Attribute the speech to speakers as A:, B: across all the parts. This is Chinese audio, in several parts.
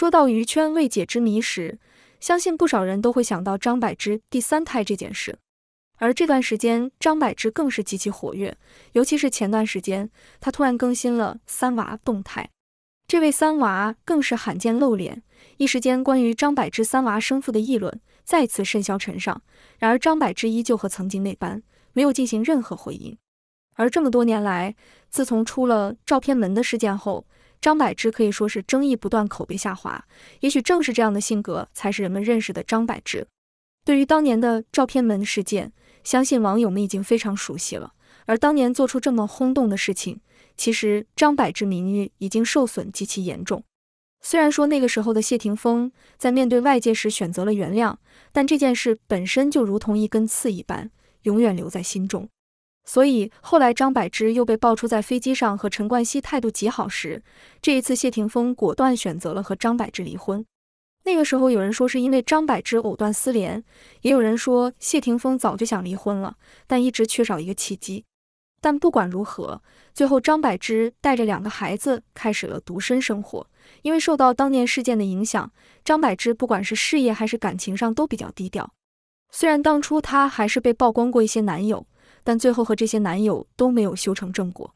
A: 说到娱圈未解之谜时，相信不少人都会想到张柏芝第三胎这件事。而这段时间，张柏芝更是极其活跃，尤其是前段时间，她突然更新了三娃动态，这位三娃更是罕见露脸，一时间关于张柏芝三娃生父的议论再次甚嚣尘上。然而，张柏芝依旧和曾经那般，没有进行任何回应。而这么多年来，自从出了照片门的事件后，张柏芝可以说是争议不断，口碑下滑。也许正是这样的性格，才是人们认识的张柏芝。对于当年的照片门事件，相信网友们已经非常熟悉了。而当年做出这么轰动的事情，其实张柏芝名誉已经受损极其严重。虽然说那个时候的谢霆锋在面对外界时选择了原谅，但这件事本身就如同一根刺一般，永远留在心中。所以后来张柏芝又被爆出在飞机上和陈冠希态度极好时，这一次谢霆锋果断选择了和张柏芝离婚。那个时候有人说是因为张柏芝藕断丝连，也有人说谢霆锋早就想离婚了，但一直缺少一个契机。但不管如何，最后张柏芝带着两个孩子开始了独身生活。因为受到当年事件的影响，张柏芝不管是事业还是感情上都比较低调。虽然当初她还是被曝光过一些男友。但最后和这些男友都没有修成正果。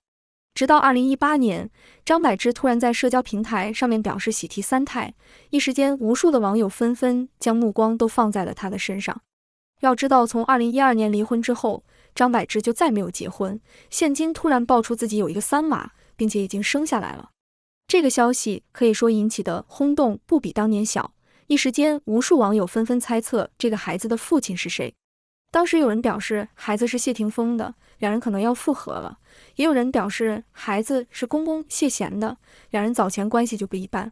A: 直到二零一八年，张柏芝突然在社交平台上面表示喜提三胎，一时间无数的网友纷纷将目光都放在了她的身上。要知道，从二零一二年离婚之后，张柏芝就再没有结婚。现今突然爆出自己有一个三娃，并且已经生下来了，这个消息可以说引起的轰动不比当年小。一时间，无数网友纷纷猜测这个孩子的父亲是谁。当时有人表示孩子是谢霆锋的，两人可能要复合了；也有人表示孩子是公公谢贤的，两人早前关系就不一般；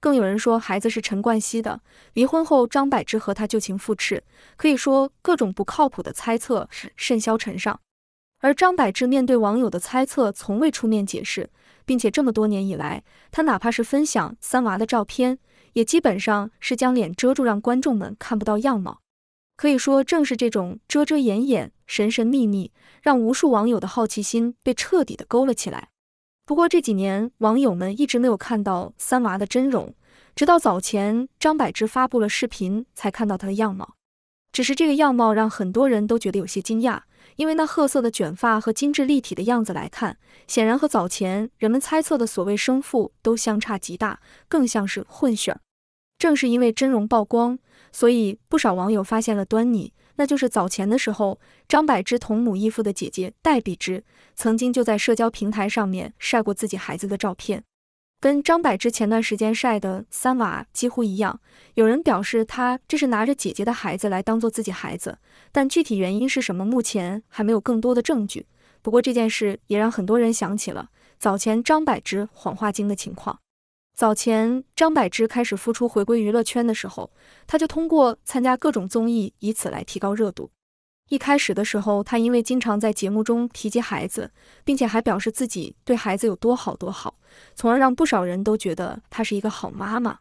A: 更有人说孩子是陈冠希的，离婚后张柏芝和他旧情复炽，可以说各种不靠谱的猜测甚嚣尘上。而张柏芝面对网友的猜测，从未出面解释，并且这么多年以来，她哪怕是分享三娃的照片，也基本上是将脸遮住，让观众们看不到样貌。可以说，正是这种遮遮掩掩、神神秘秘，让无数网友的好奇心被彻底的勾了起来。不过这几年，网友们一直没有看到三娃的真容，直到早前张柏芝发布了视频，才看到他的样貌。只是这个样貌让很多人都觉得有些惊讶，因为那褐色的卷发和精致立体的样子来看，显然和早前人们猜测的所谓生父都相差极大，更像是混血儿。正是因为真容曝光，所以不少网友发现了端倪，那就是早前的时候，张柏芝同母异父的姐姐戴碧芝，曾经就在社交平台上面晒过自己孩子的照片，跟张柏芝前段时间晒的三娃几乎一样。有人表示，她这是拿着姐姐的孩子来当做自己孩子，但具体原因是什么，目前还没有更多的证据。不过这件事也让很多人想起了早前张柏芝谎话精的情况。早前，张柏芝开始复出回归娱乐圈的时候，她就通过参加各种综艺，以此来提高热度。一开始的时候，她因为经常在节目中提及孩子，并且还表示自己对孩子有多好多好，从而让不少人都觉得她是一个好妈妈。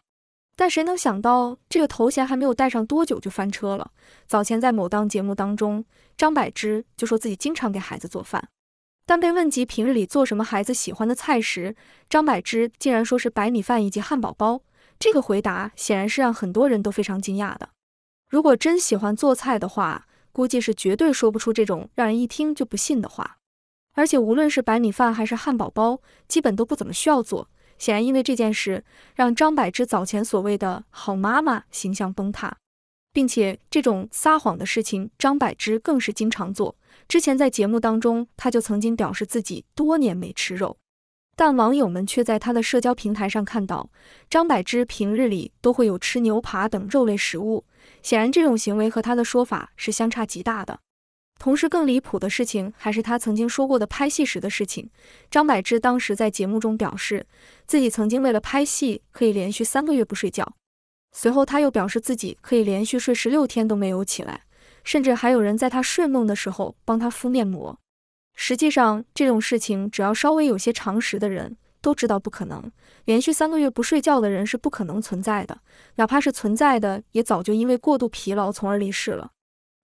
A: 但谁能想到，这个头衔还没有戴上多久就翻车了。早前在某档节目当中，张柏芝就说自己经常给孩子做饭。但被问及平日里做什么孩子喜欢的菜时，张柏芝竟然说是白米饭以及汉堡包。这个回答显然是让很多人都非常惊讶的。如果真喜欢做菜的话，估计是绝对说不出这种让人一听就不信的话。而且无论是白米饭还是汉堡包，基本都不怎么需要做。显然因为这件事，让张柏芝早前所谓的好妈妈形象崩塌，并且这种撒谎的事情，张柏芝更是经常做。之前在节目当中，他就曾经表示自己多年没吃肉，但网友们却在他的社交平台上看到张柏芝平日里都会有吃牛扒等肉类食物，显然这种行为和他的说法是相差极大的。同时，更离谱的事情还是他曾经说过的拍戏时的事情。张柏芝当时在节目中表示自己曾经为了拍戏可以连续三个月不睡觉，随后他又表示自己可以连续睡十六天都没有起来。甚至还有人在他睡梦的时候帮他敷面膜。实际上，这种事情只要稍微有些常识的人都知道不可能。连续三个月不睡觉的人是不可能存在的，哪怕是存在的，也早就因为过度疲劳从而离世了。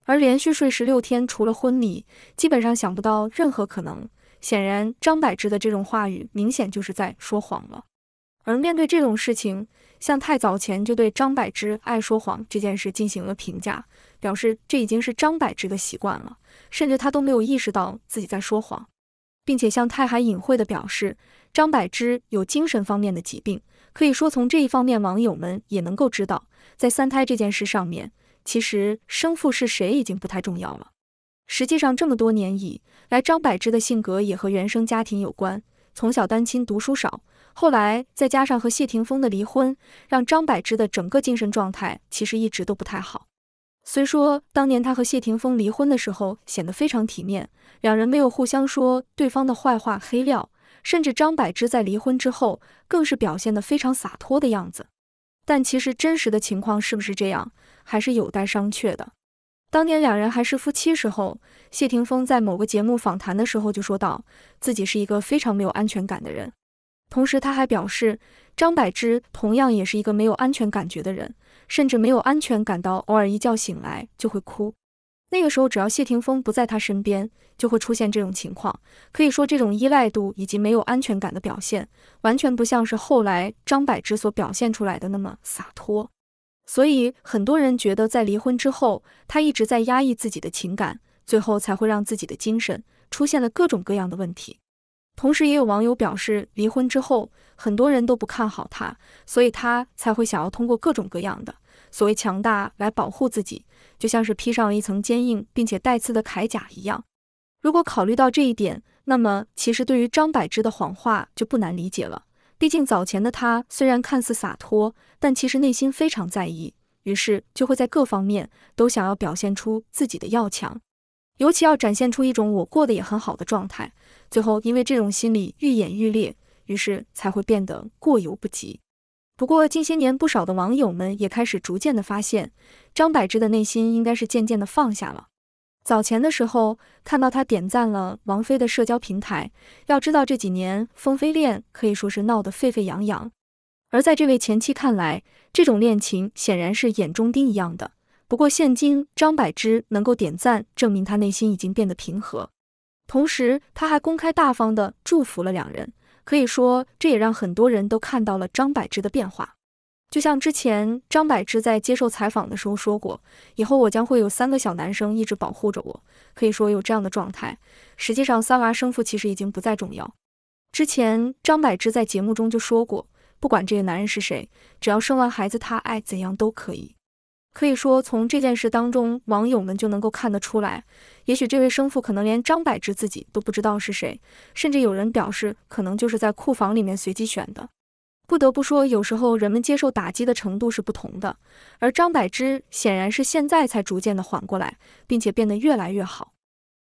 A: 而连续睡十六天，除了昏迷，基本上想不到任何可能。显然，张柏芝的这种话语明显就是在说谎了。而面对这种事情，向太早前就对张柏芝爱说谎这件事进行了评价，表示这已经是张柏芝的习惯了，甚至她都没有意识到自己在说谎，并且向太还隐晦地表示张柏芝有精神方面的疾病，可以说从这一方面网友们也能够知道，在三胎这件事上面，其实生父是谁已经不太重要了。实际上这么多年以来，张柏芝的性格也和原生家庭有关，从小单亲，读书少。后来再加上和谢霆锋的离婚，让张柏芝的整个精神状态其实一直都不太好。虽说当年她和谢霆锋离婚的时候显得非常体面，两人没有互相说对方的坏话、黑料，甚至张柏芝在离婚之后更是表现得非常洒脱的样子，但其实真实的情况是不是这样，还是有待商榷的。当年两人还是夫妻时候，谢霆锋在某个节目访谈的时候就说到自己是一个非常没有安全感的人。同时，他还表示，张柏芝同样也是一个没有安全感的人，甚至没有安全感到偶尔一觉醒来就会哭。那个时候，只要谢霆锋不在他身边，就会出现这种情况。可以说，这种依赖度以及没有安全感的表现，完全不像是后来张柏芝所表现出来的那么洒脱。所以，很多人觉得，在离婚之后，他一直在压抑自己的情感，最后才会让自己的精神出现了各种各样的问题。同时，也有网友表示，离婚之后，很多人都不看好他，所以他才会想要通过各种各样的所谓强大来保护自己，就像是披上了一层坚硬并且带刺的铠甲一样。如果考虑到这一点，那么其实对于张柏芝的谎话就不难理解了。毕竟早前的她虽然看似洒脱，但其实内心非常在意，于是就会在各方面都想要表现出自己的要强，尤其要展现出一种我过得也很好的状态。最后，因为这种心理愈演愈烈，于是才会变得过犹不及。不过近些年，不少的网友们也开始逐渐的发现，张柏芝的内心应该是渐渐的放下了。早前的时候，看到他点赞了王菲的社交平台，要知道这几年“封菲恋”可以说是闹得沸沸扬扬，而在这位前妻看来，这种恋情显然是眼中钉一样的。不过现今张柏芝能够点赞，证明他内心已经变得平和。同时，他还公开大方地祝福了两人，可以说这也让很多人都看到了张柏芝的变化。就像之前张柏芝在接受采访的时候说过，以后我将会有三个小男生一直保护着我。可以说有这样的状态，实际上三娃生父其实已经不再重要。之前张柏芝在节目中就说过，不管这个男人是谁，只要生完孩子，他爱怎样都可以。可以说，从这件事当中，网友们就能够看得出来。也许这位生父可能连张柏芝自己都不知道是谁，甚至有人表示，可能就是在库房里面随机选的。不得不说，有时候人们接受打击的程度是不同的，而张柏芝显然是现在才逐渐的缓过来，并且变得越来越好。